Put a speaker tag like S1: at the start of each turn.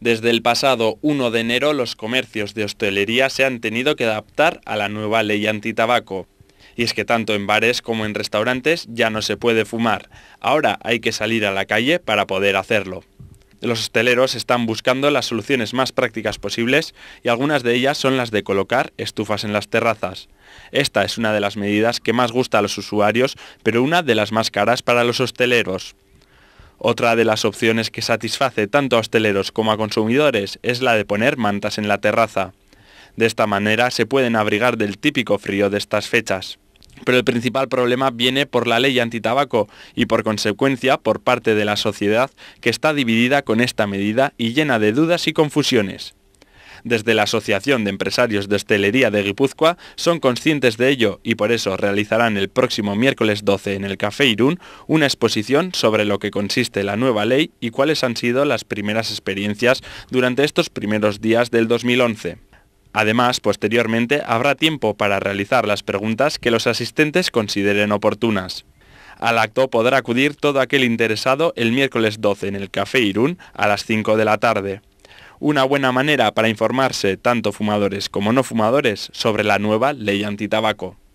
S1: Desde el pasado 1 de enero, los comercios de hostelería se han tenido que adaptar a la nueva ley antitabaco. Y es que tanto en bares como en restaurantes ya no se puede fumar. Ahora hay que salir a la calle para poder hacerlo. Los hosteleros están buscando las soluciones más prácticas posibles y algunas de ellas son las de colocar estufas en las terrazas. Esta es una de las medidas que más gusta a los usuarios, pero una de las más caras para los hosteleros. Otra de las opciones que satisface tanto a hosteleros como a consumidores es la de poner mantas en la terraza. De esta manera se pueden abrigar del típico frío de estas fechas. Pero el principal problema viene por la ley antitabaco y por consecuencia por parte de la sociedad que está dividida con esta medida y llena de dudas y confusiones. Desde la Asociación de Empresarios de Hostelería de Guipúzcoa son conscientes de ello y por eso realizarán el próximo miércoles 12 en el Café Irún una exposición sobre lo que consiste la nueva ley y cuáles han sido las primeras experiencias durante estos primeros días del 2011. Además, posteriormente habrá tiempo para realizar las preguntas que los asistentes consideren oportunas. Al acto podrá acudir todo aquel interesado el miércoles 12 en el Café Irún a las 5 de la tarde una buena manera para informarse tanto fumadores como no fumadores sobre la nueva ley antitabaco.